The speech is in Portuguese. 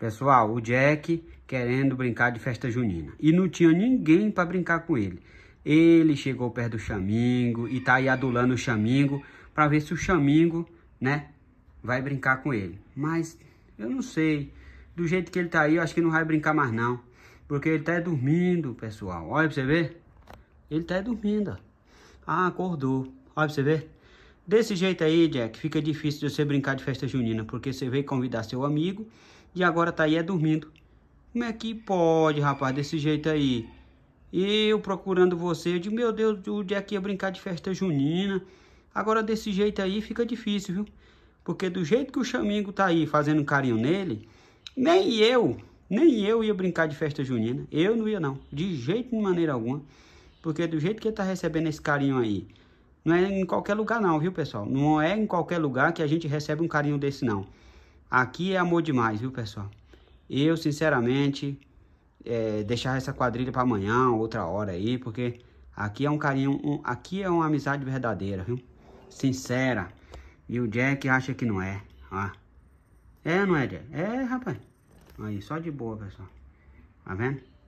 Pessoal, o Jack querendo brincar de festa junina. E não tinha ninguém para brincar com ele. Ele chegou perto do Xamingo e tá aí adulando o Xamingo para ver se o Xamingo, né, vai brincar com ele. Mas eu não sei. Do jeito que ele tá aí, eu acho que não vai brincar mais não. Porque ele tá é dormindo, pessoal. Olha pra você ver. Ele tá é dormindo, ó. Ah, acordou. Olha pra você ver. Desse jeito aí, Jack, fica difícil de você brincar de festa junina, porque você veio convidar seu amigo e agora tá aí é dormindo. Como é que pode, rapaz, desse jeito aí? Eu procurando você, eu digo, meu Deus, o dia que ia brincar de festa junina? Agora desse jeito aí fica difícil, viu? Porque do jeito que o Xamingo tá aí fazendo carinho nele, nem eu, nem eu ia brincar de festa junina. Eu não ia não, de jeito de maneira alguma. Porque do jeito que ele tá recebendo esse carinho aí, não é em qualquer lugar não, viu, pessoal? Não é em qualquer lugar que a gente recebe um carinho desse não. Aqui é amor demais, viu, pessoal? Eu, sinceramente, é, deixar essa quadrilha para amanhã, outra hora aí, porque aqui é um carinho, um, aqui é uma amizade verdadeira, viu? Sincera. E o Jack acha que não é, ó. É, não é, Jack? É, rapaz. Aí, só de boa, pessoal. Tá vendo?